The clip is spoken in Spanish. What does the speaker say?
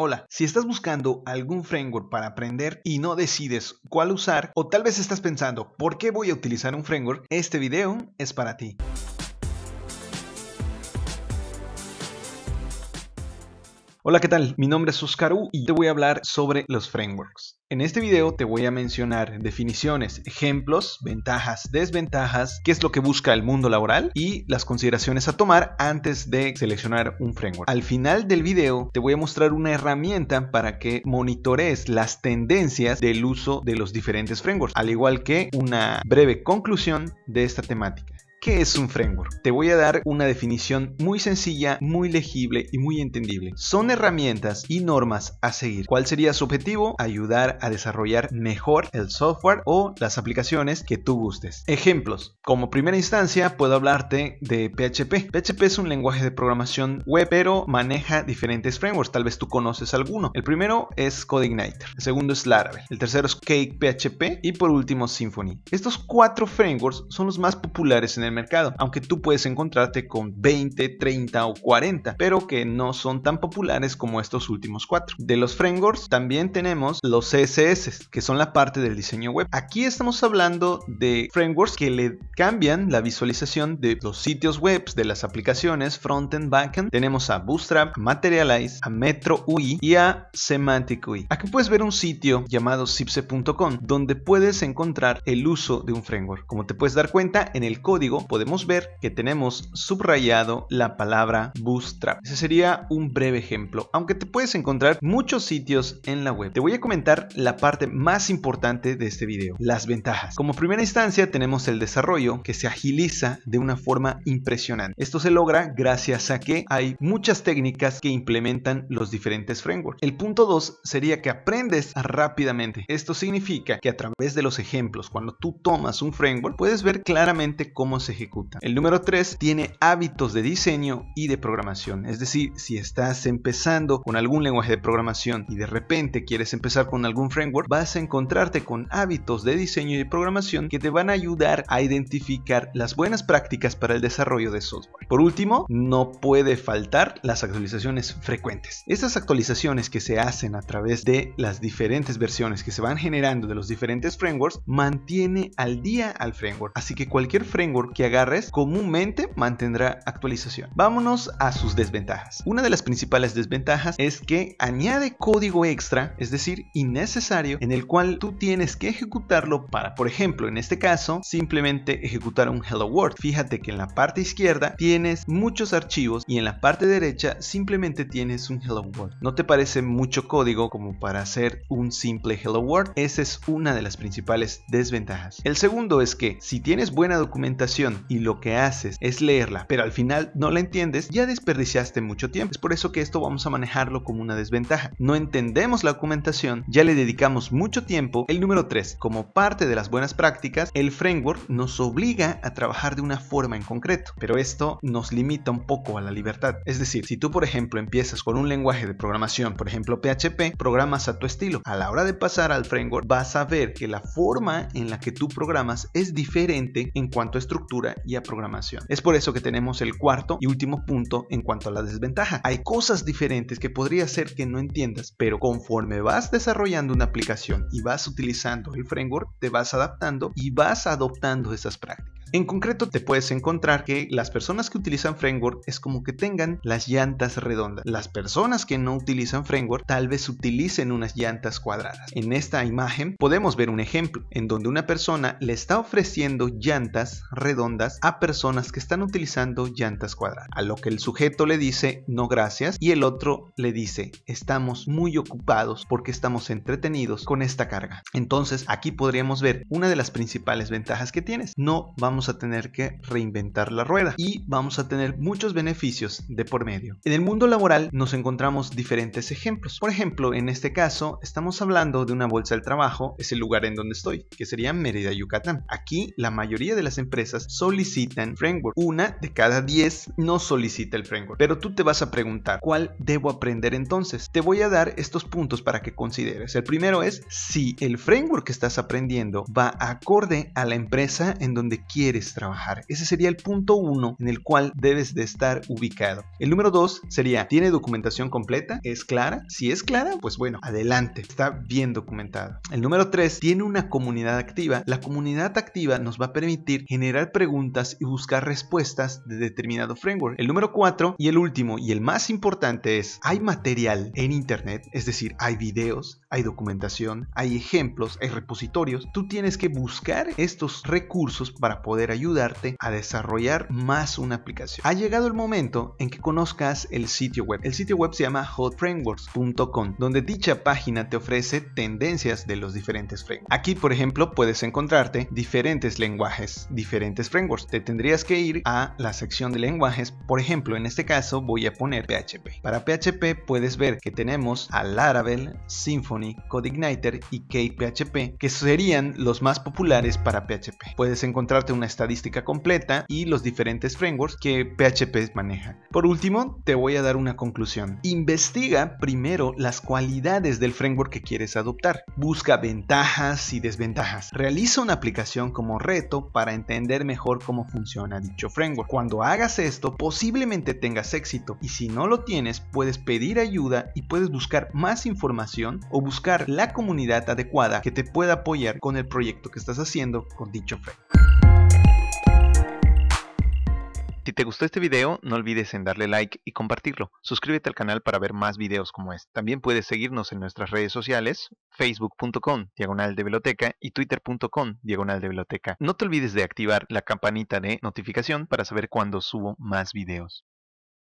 Hola, si estás buscando algún framework para aprender y no decides cuál usar, o tal vez estás pensando, ¿por qué voy a utilizar un framework? Este video es para ti. Hola, ¿qué tal? Mi nombre es Oscar U y te voy a hablar sobre los frameworks. En este video te voy a mencionar definiciones, ejemplos, ventajas, desventajas, qué es lo que busca el mundo laboral y las consideraciones a tomar antes de seleccionar un framework. Al final del video te voy a mostrar una herramienta para que monitorees las tendencias del uso de los diferentes frameworks, al igual que una breve conclusión de esta temática. ¿Qué es un framework? Te voy a dar una definición muy sencilla, muy legible y muy entendible. Son herramientas y normas a seguir. ¿Cuál sería su objetivo? Ayudar a desarrollar mejor el software o las aplicaciones que tú gustes. Ejemplos. Como primera instancia puedo hablarte de PHP. PHP es un lenguaje de programación web, pero maneja diferentes frameworks. Tal vez tú conoces alguno. El primero es CodeIgniter. El segundo es Laravel. El tercero es CakePHP y por último Symfony. Estos cuatro frameworks son los más populares en el el mercado, aunque tú puedes encontrarte con 20, 30 o 40, pero que no son tan populares como estos últimos cuatro. De los frameworks también tenemos los CSS, que son la parte del diseño web. Aquí estamos hablando de frameworks que le cambian la visualización de los sitios web, de las aplicaciones frontend, backend. Tenemos a Bootstrap, a Materialize, a Metro UI y a Semantic UI. Aquí puedes ver un sitio llamado zipse.com donde puedes encontrar el uso de un framework. Como te puedes dar cuenta, en el código podemos ver que tenemos subrayado la palabra Bootstrap. Ese sería un breve ejemplo, aunque te puedes encontrar muchos sitios en la web. Te voy a comentar la parte más importante de este video, las ventajas. Como primera instancia tenemos el desarrollo que se agiliza de una forma impresionante. Esto se logra gracias a que hay muchas técnicas que implementan los diferentes frameworks. El punto dos sería que aprendes rápidamente. Esto significa que a través de los ejemplos, cuando tú tomas un framework, puedes ver claramente cómo se ejecuta. El número 3 tiene hábitos de diseño y de programación. Es decir, si estás empezando con algún lenguaje de programación y de repente quieres empezar con algún framework, vas a encontrarte con hábitos de diseño y programación que te van a ayudar a identificar las buenas prácticas para el desarrollo de software. Por último, no puede faltar las actualizaciones frecuentes. Estas actualizaciones que se hacen a través de las diferentes versiones que se van generando de los diferentes frameworks mantiene al día al framework. Así que cualquier framework que agarres comúnmente mantendrá actualización. Vámonos a sus desventajas. Una de las principales desventajas es que añade código extra, es decir, innecesario, en el cual tú tienes que ejecutarlo para, por ejemplo, en este caso, simplemente ejecutar un hello world. Fíjate que en la parte izquierda tienes muchos archivos y en la parte derecha simplemente tienes un hello world. ¿No te parece mucho código como para hacer un simple hello world? Esa es una de las principales desventajas. El segundo es que si tienes buena documentación y lo que haces es leerla, pero al final no la entiendes, ya desperdiciaste mucho tiempo. Es por eso que esto vamos a manejarlo como una desventaja. No entendemos la documentación, ya le dedicamos mucho tiempo. El número 3, como parte de las buenas prácticas, el framework nos obliga a trabajar de una forma en concreto, pero esto nos limita un poco a la libertad. Es decir, si tú por ejemplo empiezas con un lenguaje de programación, por ejemplo PHP, programas a tu estilo. A la hora de pasar al framework vas a ver que la forma en la que tú programas es diferente en cuanto a estructura y a programación. Es por eso que tenemos el cuarto y último punto en cuanto a la desventaja. Hay cosas diferentes que podría ser que no entiendas, pero conforme vas desarrollando una aplicación y vas utilizando el framework, te vas adaptando y vas adoptando esas prácticas. En concreto te puedes encontrar que las personas que utilizan framework es como que tengan las llantas redondas. Las personas que no utilizan framework tal vez utilicen unas llantas cuadradas. En esta imagen podemos ver un ejemplo en donde una persona le está ofreciendo llantas redondas a personas que están utilizando llantas cuadradas. A lo que el sujeto le dice no gracias y el otro le dice estamos muy ocupados porque estamos entretenidos con esta carga. Entonces aquí podríamos ver una de las principales ventajas que tienes. No vamos a tener que reinventar la rueda y vamos a tener muchos beneficios de por medio. En el mundo laboral nos encontramos diferentes ejemplos. Por ejemplo, en este caso estamos hablando de una bolsa del trabajo, es el lugar en donde estoy, que sería Mérida, Yucatán. Aquí la mayoría de las empresas solicitan framework. Una de cada 10 no solicita el framework. Pero tú te vas a preguntar, ¿cuál debo aprender entonces? Te voy a dar estos puntos para que consideres. El primero es si el framework que estás aprendiendo va acorde a la empresa en donde quieres trabajar. Ese sería el punto uno en el cual debes de estar ubicado. El número dos sería, ¿tiene documentación completa? ¿Es clara? Si es clara, pues bueno, adelante, está bien documentado. El número tres, ¿tiene una comunidad activa? La comunidad activa nos va a permitir generar preguntas y buscar respuestas de determinado framework. El número cuatro y el último y el más importante es, ¿hay material en Internet? Es decir, hay videos, hay documentación, hay ejemplos, hay repositorios. Tú tienes que buscar estos recursos para poder ayudarte a desarrollar más una aplicación. Ha llegado el momento en que conozcas el sitio web. El sitio web se llama hotframeworks.com, donde dicha página te ofrece tendencias de los diferentes frameworks. Aquí, por ejemplo, puedes encontrarte diferentes lenguajes, diferentes frameworks. Te tendrías que ir a la sección de lenguajes. Por ejemplo, en este caso voy a poner PHP. Para PHP puedes ver que tenemos a Laravel, Symfony, CodeIgniter y KPHP, que serían los más populares para PHP. Puedes encontrarte una estadística completa y los diferentes frameworks que PHP maneja. Por último, te voy a dar una conclusión. Investiga primero las cualidades del framework que quieres adoptar. Busca ventajas y desventajas. Realiza una aplicación como reto para entender mejor cómo funciona dicho framework. Cuando hagas esto, posiblemente tengas éxito y si no lo tienes, puedes pedir ayuda y puedes buscar más información o buscar la comunidad adecuada que te pueda apoyar con el proyecto que estás haciendo con dicho framework. Si te gustó este video, no olvides en darle like y compartirlo. Suscríbete al canal para ver más videos como este. También puedes seguirnos en nuestras redes sociales, facebook.com, diagonal de biblioteca y twitter.com, diagonal de biblioteca. No te olvides de activar la campanita de notificación para saber cuando subo más videos.